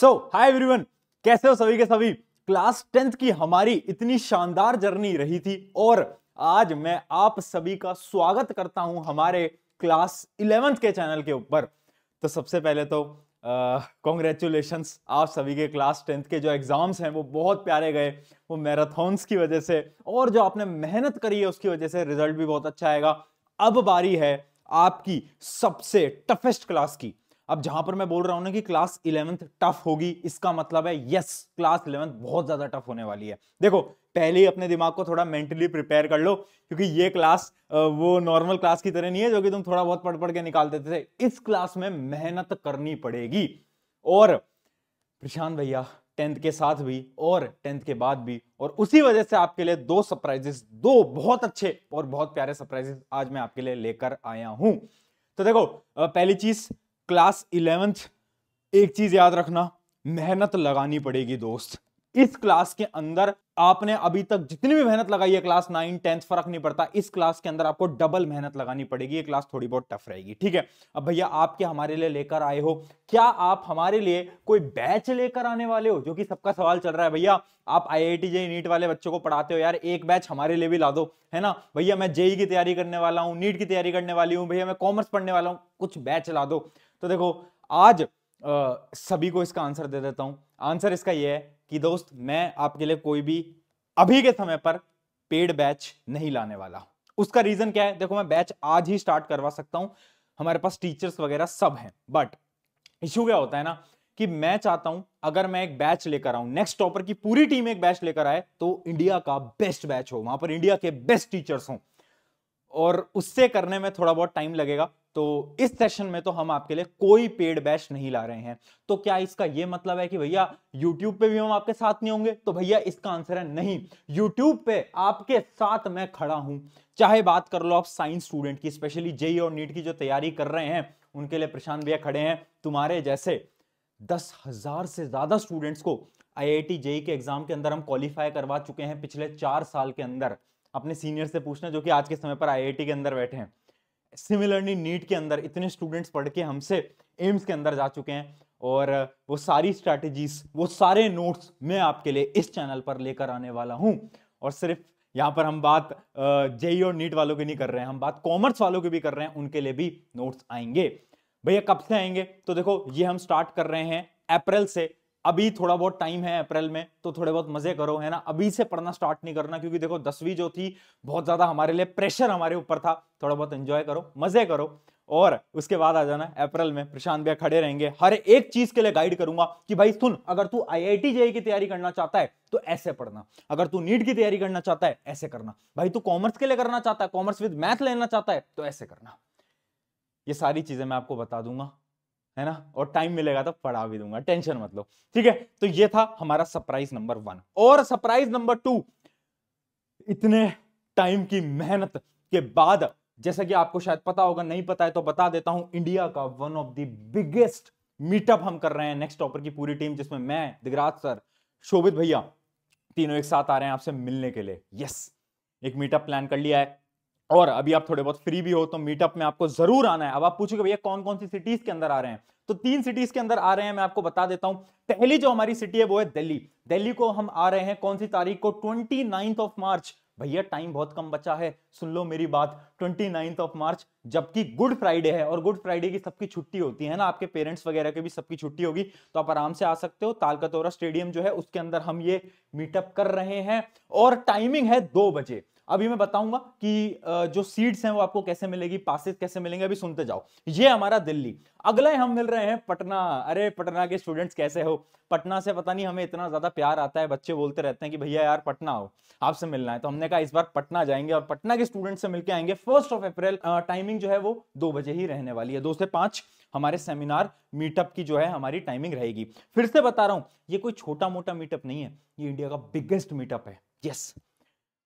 सो hi everyone कैसे हो सभी के सभी क्लास टेंथ की हमारी इतनी शानदार जर्नी रही थी और आज मैं आप सभी का स्वागत करता हूं हमारे क्लास इलेवेंथ के चैनल के ऊपर तो सबसे पहले तो uh, आप सभी के क्लास टेंथ के जो एग्जाम्स हैं वो बहुत प्यारे गए वो मैराथॉन्स की वजह से और जो आपने मेहनत करी है उसकी वजह से रिजल्ट भी बहुत अच्छा आएगा अब बारी है आपकी सबसे टफेस्ट क्लास की अब जहां पर मैं बोल रहा हूं ना कि क्लास इलेवंथ टफ होगी इसका मतलब है यस क्लास इलेवंथ बहुत ज्यादा टफ होने वाली है देखो पहले ही अपने दिमाग को थोड़ा मेंटली प्रिपेयर कर लो क्योंकि ये क्लास वो नॉर्मल क्लास की तरह नहीं है जो कि तुम थोड़ा बहुत पढ़ पढ़ के निकाल देते थे इस क्लास में मेहनत करनी पड़ेगी और प्रशांत भैया टेंथ के साथ भी और टेंथ के बाद भी और उसी वजह से आपके लिए दो सरप्राइजेस दो बहुत अच्छे और बहुत प्यारे सरप्राइजेस आज मैं आपके लिए लेकर आया हूं तो देखो पहली चीज क्लास इलेवेंथ एक चीज याद रखना मेहनत लगानी पड़ेगी दोस्त इस क्लास के अंदर आपने अभी तक जितनी भी मेहनत लगाई है क्लास नाइन टेंथ फर्क नहीं पड़ता इस क्लास के अंदर आपको डबल मेहनत लगानी पड़ेगी ये क्लास थोड़ी बहुत टफ रहेगी ठीक है अब भैया आप क्या हमारे लिए लेकर आए हो क्या आप हमारे लिए कोई बैच लेकर आने वाले हो जो कि सबका सवाल चल रहा है भैया आप आई आई जेई नीट वाले बच्चों को पढ़ाते हो यार एक बैच हमारे लिए भी ला दो है ना भैया मैं जेई e e की तैयारी करने वाला हूँ नीट की तैयारी करने वाली हूँ भैया मैं कॉमर्स पढ़ने वाला हूँ कुछ बैच ला दो तो देखो आज आ, सभी को इसका आंसर दे देता हूं आंसर इसका यह है कि दोस्त मैं आपके लिए कोई भी अभी के समय पर पेड बैच नहीं लाने वाला उसका रीजन क्या है देखो मैं बैच आज ही स्टार्ट करवा सकता हूं हमारे पास टीचर्स वगैरह सब हैं बट इश्यू क्या होता है ना कि मैं चाहता हूं अगर मैं एक बैच लेकर आऊं नेक्स्ट टॉपर की पूरी टीम एक बैच लेकर आए तो इंडिया का बेस्ट बैच हो वहां पर इंडिया के बेस्ट टीचर्स हो और उससे करने में थोड़ा बहुत टाइम लगेगा तो इस सेशन में तो हम आपके लिए कोई पेड बैच नहीं ला रहे हैं तो क्या इसका यह मतलब है कि भैया YouTube पे भी हम आपके साथ नहीं होंगे तो भैया इसका आंसर है नहीं YouTube पे आपके साथ मैं खड़ा हूं चाहे बात कर लो आप साइंस स्टूडेंट की स्पेशली जेई e और नीट e की जो तैयारी कर रहे हैं उनके लिए प्रशांत भैया खड़े हैं तुम्हारे जैसे दस हजार से ज्यादा स्टूडेंट्स को टी जेई e के एग्जाम के अंदर हम क्वालिफाई करवा चुके हैं पिछले चार साल के अंदर अपने सीनियर से पूछना जो कि आज के समय पर टी के अंदर बैठे हैं सिमिलरली नीट के अंदर इतने स्टूडेंट्स पढ़ के हमसे एम्स के अंदर जा चुके हैं और वो सारी स्ट्रैटेजीज वो सारे नोट्स मैं आपके लिए इस चैनल पर लेकर आने वाला हूँ और सिर्फ यहाँ पर हम बात जेई e और नीट वालों की नहीं कर रहे हैं हम बात कॉमर्स वालों की भी कर रहे हैं उनके लिए भी नोट्स आएंगे भैया कब से आएंगे तो देखो ये हम स्टार्ट कर रहे हैं अप्रैल से अभी थोड़ा बहुत टाइम है अप्रैल में तो थोड़े बहुत मजे करो है ना अभी से पढ़ना स्टार्ट नहीं करना क्योंकि देखो दसवीं जो थी बहुत ज्यादा हमारे लिए प्रेशर हमारे ऊपर था थोड़ा बहुत एंजॉय करो मजे करो और उसके बाद आ जाना अप्रैल में प्रशांत भैया खड़े रहेंगे हर एक चीज के लिए गाइड करूंगा कि भाई सुन अगर तू आईआईटी आई की तैयारी करना चाहता है तो ऐसे पढ़ना अगर तू नीट की तैयारी करना चाहता है ऐसे करना भाई तू कॉमर्स के लिए करना चाहता है कॉमर्स विद मैथ लेना चाहता है तो ऐसे करना ये सारी चीजें मैं आपको बता दूंगा है ना और टाइम मिलेगा तो पढ़ा भी दूंगा टेंशन मत लो ठीक है तो ये था हमारा सरप्राइज नंबर वन और सरप्राइज नंबर टू इतने टाइम की मेहनत के बाद जैसा कि आपको शायद पता होगा नहीं पता है तो बता देता हूं इंडिया का one of the biggest meetup हम कर रहे हैं नेक्स्ट टॉपर की पूरी टीम जिसमें मैं दिगराज सर शोभित भैया तीनों एक साथ आ रहे हैं आपसे मिलने के लिए यस एक मीटअप प्लान कर लिया है और अभी आप थोड़े बहुत फ्री भी हो तो मीटअप में आपको जरूर आना है अब आप पूछोगे भैया कौन कौन सी सिटीज के अंदर आ रहे हैं तो तीन सिटीज के अंदर आ रहे हैं मैं आपको बता देता हूं पहली जो हमारी सिटी है वो है दिल्ली दिल्ली को हम आ रहे हैं कौन सी तारीख को ट्वेंटी ऑफ मार्च भैया टाइम बहुत कम बचा है सुन लो मेरी बात ट्वेंटी नाइन्थ ऑफ मार्च जबकि गुड फ्राइडे है और गुड फ्राइडे की सबकी छुट्टी होती है ना आपके पेरेंट्स वगैरह के भी सबकी छुट्टी होगी तो आप आराम से आ सकते हो तालकतोरा स्टेडियम जो है उसके अंदर हम ये मीटअप कर रहे हैं और टाइमिंग है दो बजे अभी मैं बताऊंगा कि जो सीट्स हैं वो आपको कैसे मिलेगी पासिस कैसे मिलेंगे अभी सुनते जाओ ये हमारा दिल्ली अगले हम मिल रहे हैं पटना अरे पटना के स्टूडेंट्स कैसे हो पटना से पता नहीं हमें इतना ज्यादा प्यार आता है बच्चे बोलते रहते हैं कि भैया यार पटना हो आपसे मिलना है तो हमने कहा इस बार पटना जाएंगे और पटना के स्टूडेंट से मिलकर आएंगे फर्स्ट ऑफ अप्रैल टाइमिंग जो है वो दो बजे ही रहने वाली है दो से पांच हमारे सेमिनार मीटअप की जो है हमारी टाइमिंग रहेगी फिर से बता रहा हूं ये कोई छोटा मोटा मीटअप नहीं है ये इंडिया का बिगेस्ट मीटअप है यस yes.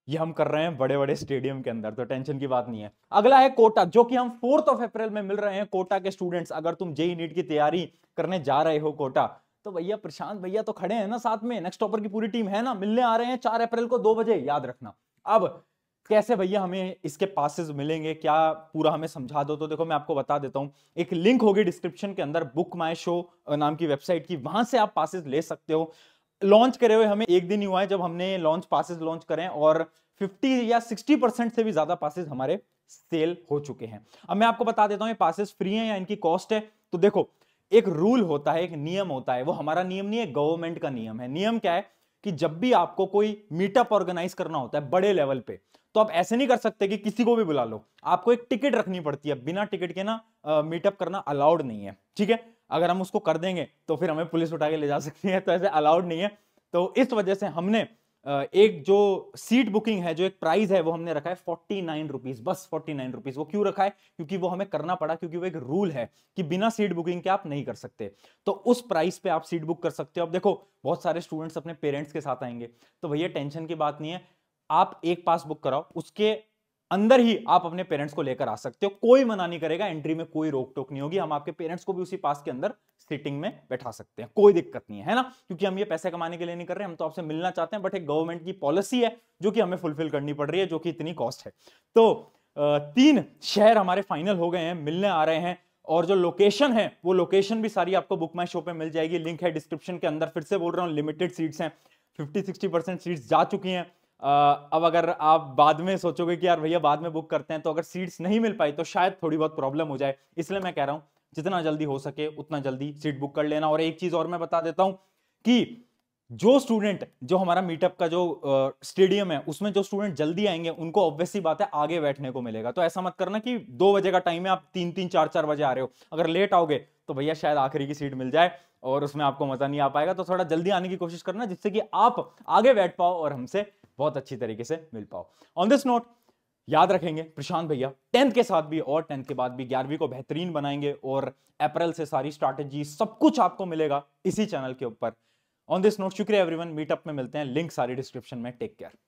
ये हम कर रहे हैं बड़े बड़े स्टेडियम के अंदर तो टेंशन की बात नहीं है अगला है कोटा जो कि हम फोर्थ ऑफ अप्रैल में मिल रहे हैं कोटा के स्टूडेंट्स अगर तुम जेई नीट की तैयारी करने जा रहे हो कोटा तो भैया प्रशांत भैया तो खड़े हैं ना साथ में नेक्स्ट ऑपर की पूरी टीम है ना मिलने आ रहे हैं चार अप्रैल को दो बजे याद रखना अब कैसे भैया हमें इसके पासिस मिलेंगे क्या पूरा हमें समझा दो तो देखो मैं आपको बता देता हूँ एक लिंक होगी डिस्क्रिप्शन के अंदर बुक माई शो नाम की वेबसाइट की वहां से आप पासिस ले सकते हो लॉन्च करे हुए हमें एक दिन ही हुआ है जब हमने लॉन्च पासिस लॉन्च करें और 50 या 60 परसेंट से भी ज्यादा पासिस हमारे सेल हो चुके हैं अब मैं आपको बता देता हूँ ये पासिस फ्री हैं या इनकी कॉस्ट है तो देखो एक रूल होता है एक नियम होता है वो हमारा नियम नहीं है गवर्नमेंट का नियम है नियम क्या है कि जब भी आपको कोई मीटअप ऑर्गेनाइज करना होता है बड़े लेवल पे तो आप ऐसे नहीं कर सकते कि किसी को भी बुला लो आपको एक टिकट रखनी पड़ती है बिना टिकट के ना मीटअप करना अलाउड नहीं है ठीक है अगर हम उसको कर देंगे तो फिर हमें पुलिस उठा के ले जा सकती है तो ऐसे अलाउड नहीं है तो इस वजह से हमने एक जो सीट बुकिंग है जो एक प्राइस है वो हमने रखा है फोर्टी नाइन रुपीज बस फोर्टी नाइन रुपीज वो क्यों रखा है क्योंकि वो हमें करना पड़ा क्योंकि वो एक रूल है कि बिना सीट बुकिंग के आप नहीं कर सकते तो उस प्राइस पे आप सीट बुक कर सकते हो अब देखो बहुत सारे स्टूडेंट्स अपने पेरेंट्स के साथ आएंगे तो भैया टेंशन की बात नहीं है आप एक पास बुक कराओ उसके अंदर ही आप अपने पेरेंट्स को लेकर आ सकते हो कोई मना नहीं करेगा एंट्री में कोई रोक टोक नहीं होगी हम आपके पेरेंट्स को भी उसी पास के अंदर सिटिंग में बैठा सकते हैं कोई दिक्कत नहीं है ना क्योंकि हम ये पैसे कमाने के लिए नहीं कर रहे हम तो आपसे मिलना चाहते हैं बट एक गवर्नमेंट की पॉलिसी है जो कि हमें फुलफिल करनी पड़ रही है जो कि इतनी कॉस्ट है तो तीन शहर हमारे फाइनल हो गए हैं मिलने आ रहे हैं और जो लोकेशन है वो लोकेशन भी सारी आपको बुक माई शो पे मिल जाएगी लिंक है डिस्क्रिप्शन के अंदर फिर से बोल रहा हूँ लिमिटेड सीट्स हैं फिफ्टी सिक्सटी परसेंट सीट्स जा चुकी हैं अब अगर आप बाद में सोचोगे कि यार भैया बाद में बुक करते हैं तो अगर सीट्स नहीं मिल पाई तो शायद थोड़ी बहुत प्रॉब्लम हो जाए इसलिए मैं कह रहा हूं जितना जल्दी हो सके उतना जल्दी सीट बुक कर लेना और एक चीज़ और मैं बता देता हूँ कि जो स्टूडेंट जो हमारा मीटअप का जो स्टेडियम है उसमें जो स्टूडेंट जल्दी आएंगे उनको ऑब्वियसली बात है आगे बैठने को मिलेगा तो ऐसा मत करना कि दो बजे का टाइम है आप तीन तीन चार चार बजे आ रहे हो अगर लेट आओगे तो भैया शायद आखिरी की सीट मिल जाए और उसमें आपको मजा नहीं आ पाएगा तो थोड़ा जल्दी आने की कोशिश करना जिससे कि आप आगे बैठ पाओ और हमसे बहुत अच्छी तरीके से मिल पाओ ऑन दिस नोट याद रखेंगे प्रशांत भैया टेंथ के साथ भी और टेंथ के बाद भी ग्यारहवीं को बेहतरीन बनाएंगे और अप्रैल से सारी स्ट्रैटेजी सब कुछ आपको मिलेगा इसी चैनल के ऊपर ऑन दिस नोट शुक्रिया एवरीवन मीटअप में मिलते हैं लिंक सारी डिस्क्रिप्शन में टेक केयर